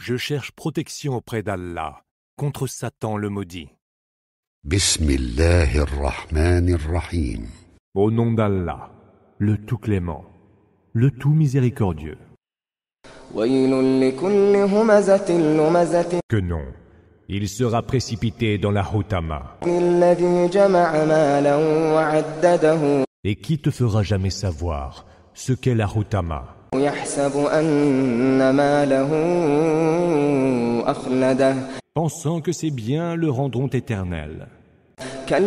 Je cherche protection auprès d'Allah contre Satan le maudit. Au nom d'Allah, le tout clément, le tout miséricordieux. Que non il sera précipité dans la Houtama. Et qui te fera jamais savoir ce qu'est la Houtama Pensant que ses biens le rendront éternel. Que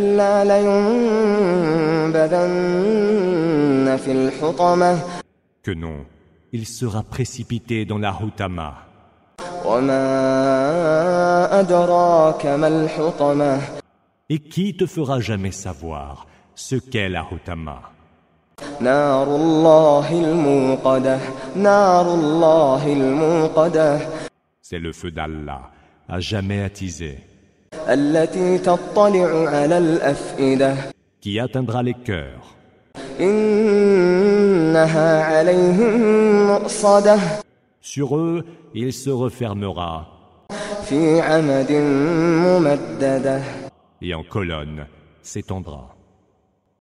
non, il sera précipité dans la Houtama. وما أدراك ما الحطمة Et qui te fera jamais savoir ce qu'est la Hutama C'est le feu d'Allah, à jamais attisé, qui atteindra les cœurs. Sur eux, il se refermera. Et en colonne s'étendra.